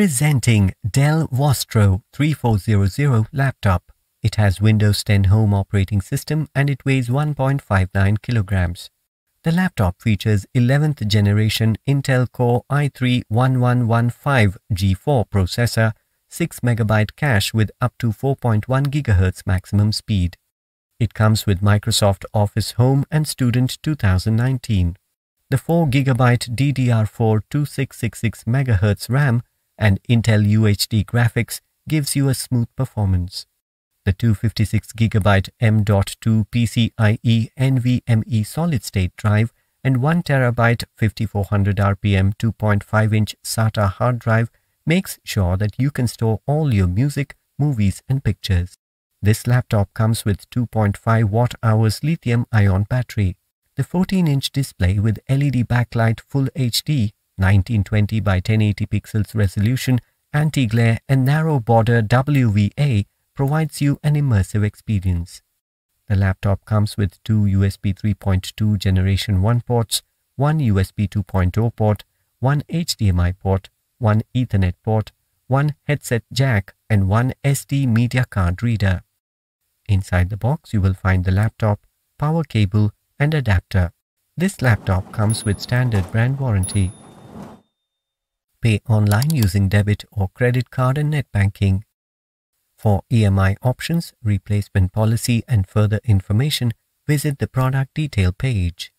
Presenting Dell Vostro 3400 laptop. It has Windows 10 Home operating system and it weighs 1.59 kilograms. The laptop features 11th generation Intel Core i3-1115G4 processor, 6MB cache with up to 4.1 GHz maximum speed. It comes with Microsoft Office Home and Student 2019. The 4GB DDR4 2666MHz RAM and Intel UHD graphics gives you a smooth performance. The 256GB M.2 PCIe NVMe solid-state drive and 1TB 5400 RPM 2.5-inch SATA hard drive makes sure that you can store all your music, movies and pictures. This laptop comes with 2.5 watt-hours lithium-ion battery. The 14-inch display with LED backlight Full HD 1920 by 1080 pixels resolution, anti-glare and narrow border WVA provides you an immersive experience. The laptop comes with two USB 3.2 Generation 1 ports, one USB 2.0 port, one HDMI port, one Ethernet port, one headset jack, and one SD media card reader. Inside the box, you will find the laptop, power cable, and adapter. This laptop comes with standard brand warranty. Pay online using debit or credit card and net banking. For EMI options, replacement policy and further information, visit the product detail page.